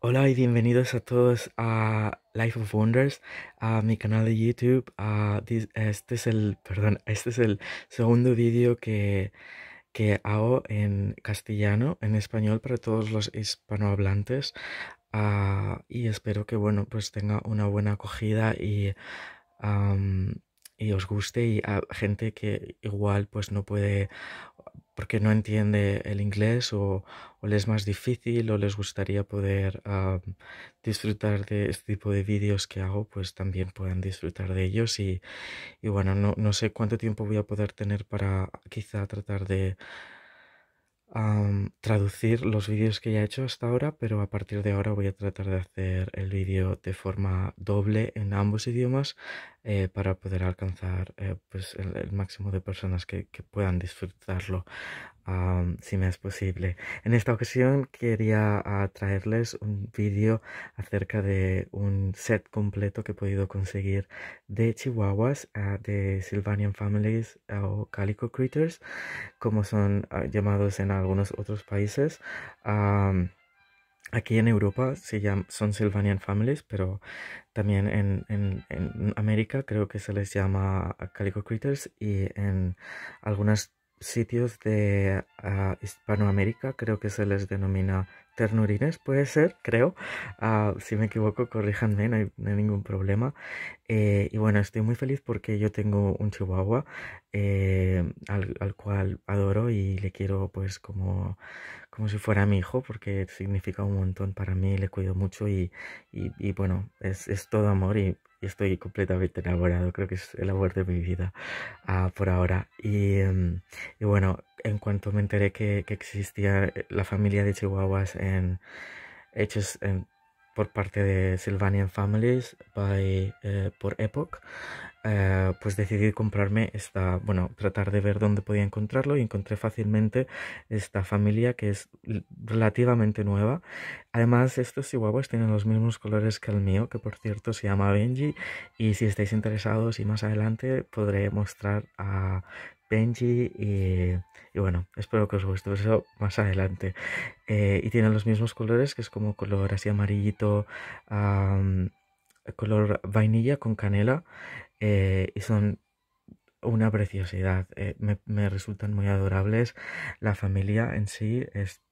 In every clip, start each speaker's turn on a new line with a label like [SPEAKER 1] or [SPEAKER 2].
[SPEAKER 1] Hola y bienvenidos a todos a Life of Wonders, a mi canal de YouTube. este es el, perdón, este es el segundo vídeo que, hago en castellano, en español para todos los hispanohablantes. y espero que, bueno, pues tenga una buena acogida y, y os guste y a gente que igual pues no puede porque no entiende el inglés o, o le es más difícil o les gustaría poder ah, disfrutar de este tipo de vídeos que hago, pues también puedan disfrutar de ellos. Y, y bueno, no, no, sé cuánto tiempo voy a poder tener para quizá tratar de traducir los vídeos que ya he hecho hasta ahora, pero a partir de ahora voy a tratar de hacer el vídeo de forma doble en ambos idiomas, eh, para poder alcanzar eh, pues el, máximo de personas que, puedan disfrutarlo si me es posible. En esta ocasión quería ah, traerles un vídeo acerca de un set completo que he podido conseguir de chihuahuas ah, de Sylvanian Families ah, o Calico Creatures, como son llamados en algunos otros países. Aquí en Europa se llaman, son Sylvanian Families, pero también en, en, en, América creo que se les llama Calico Critters y en algunos sitios de ah, Hispanoamérica creo que se les denomina ternurines, puede ser, creo. Ah, si me equivoco, corríjanme, no hay, ningún problema. Eh, y bueno, estoy muy feliz porque yo tengo un chihuahua eh, al, cual adoro y le quiero pues como, como si fuera mi hijo porque significa un montón para mí, le cuido mucho y, bueno, es, todo amor y, estoy completamente enamorado, creo que es el amor de mi vida ah, por ahora. Y, em, y bueno, en cuanto me enteré que, existía eh, la familia de chihuahuas en, hechos por parte de Sylvanian Families by, eh, por Epoch, eh, pues decidí comprarme esta, bueno, tratar de ver dónde podía encontrarlo y encontré fácilmente esta familia que es relativamente nueva. Además, estos chihuahuas tienen los mismos colores que el mío, que por cierto se llama Benji, y si estáis interesados y más adelante podré mostrar a Benji y, bueno, espero que os guste pues eso más adelante. Eh, y tienen los mismos colores, que es como color así amarillito, color vainilla con canela. Eh, y son una preciosidad, eh, me, me, resultan muy adorables. La familia en sí es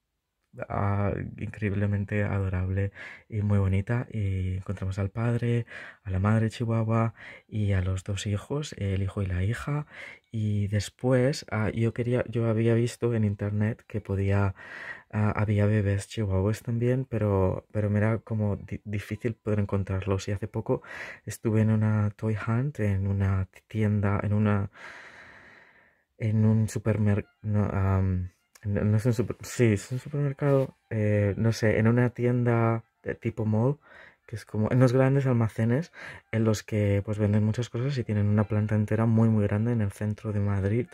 [SPEAKER 1] Ah, increíblemente adorable y muy bonita. Y encontramos al padre, a la madre chihuahua y a los dos hijos, el hijo y la hija. Y después ah, yo, quería, yo había visto en internet que podía, ah, había bebés chihuahuas también, pero, pero me era como difícil poder encontrarlos. Y hace poco estuve en una toy hunt, en una tienda, en una en un supermercado, no, un sí, es un supermercado, eh, no sé, en una tienda de tipo mall, que es como en los grandes almacenes en los que pues venden muchas cosas y tienen una planta entera muy muy grande en el centro de Madrid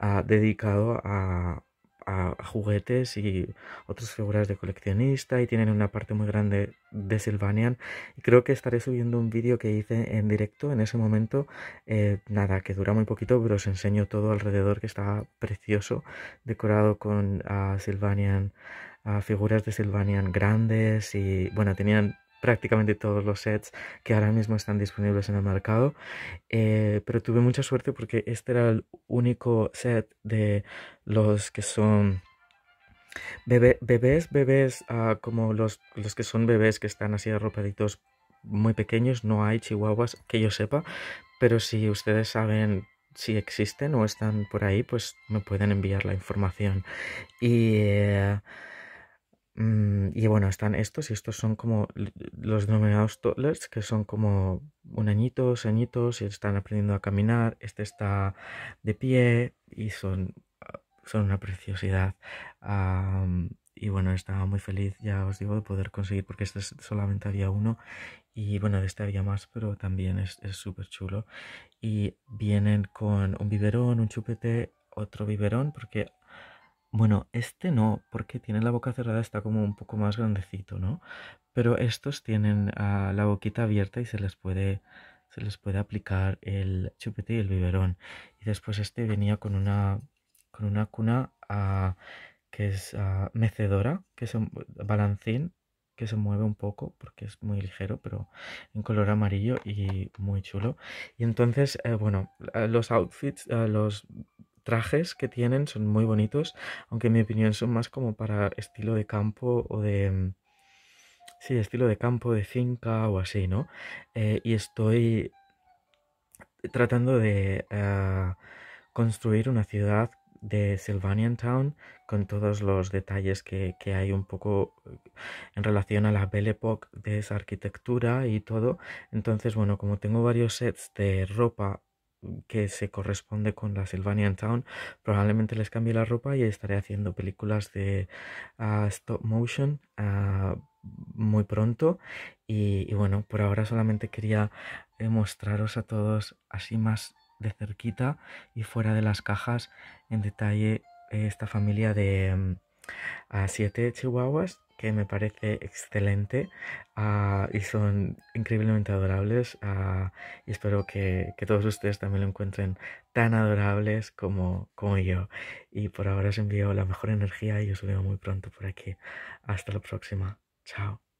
[SPEAKER 1] ah, dedicado a, a, juguetes y otras figuras de coleccionista y tienen una parte muy grande de Sylvanian y creo que estaré subiendo un vídeo que hice en directo en ese momento eh, nada que dura muy poquito pero os enseño todo alrededor que estaba precioso decorado con ah, Sylvanian ah, figuras de Sylvanian grandes y bueno tenían prácticamente todos los sets que ahora mismo están disponibles en el mercado. Eh, pero tuve mucha suerte porque este era el único set de los que son bebé, bebés, bebés ah, como los, los que son bebés que están así arropaditos muy pequeños. No hay chihuahuas que yo sepa, pero si ustedes saben si existen o están por ahí, pues me pueden enviar la información. Y. Eh, Mm, y bueno, están estos y estos son como los denominados toddlers, que son como un añito, añitos y están aprendiendo a caminar. Este está de pie y son, son una preciosidad. y bueno, estaba muy feliz, ya os digo, de poder conseguir, porque este solamente había uno. Y bueno, de este había más, pero también es súper chulo. Y vienen con un biberón, un chupete, otro biberón, porque bueno, este no, porque tiene la boca cerrada, está como un poco más grandecito, ¿no? Pero estos tienen ah, la boquita abierta y se les puede se les puede aplicar el chupete y el biberón. Y después este venía con una con una cuna ah, que es ah, mecedora, que es un balancín que se mueve un poco porque es muy ligero, pero en color amarillo y muy chulo. Y entonces, eh, bueno, los outfits, los trajes que tienen son muy bonitos, aunque en mi opinión son más como para estilo de campo o de... Mm, sí, estilo de campo, de finca o así, ¿no? Eh, y estoy tratando de ah, construir una ciudad de Sylvanian Town con todos los detalles que, que, hay un poco eh, en relación a la Belle Époque de esa arquitectura y todo. Entonces, bueno, como tengo varios sets de ropa que se corresponde con la Sylvanian Town, probablemente les cambie la ropa y estaré haciendo películas de ah, stop motion ah, muy pronto. Y, bueno, por ahora solamente quería eh, mostraros a todos así más de cerquita y fuera de las cajas en detalle eh, esta familia de mm, siete chihuahuas que me parece excelente ah, y son increíblemente adorables ah, y espero que, todos ustedes también lo encuentren tan adorables como, como yo. Y por ahora os envío la mejor energía y os veo muy pronto por aquí. Hasta la próxima. Chao.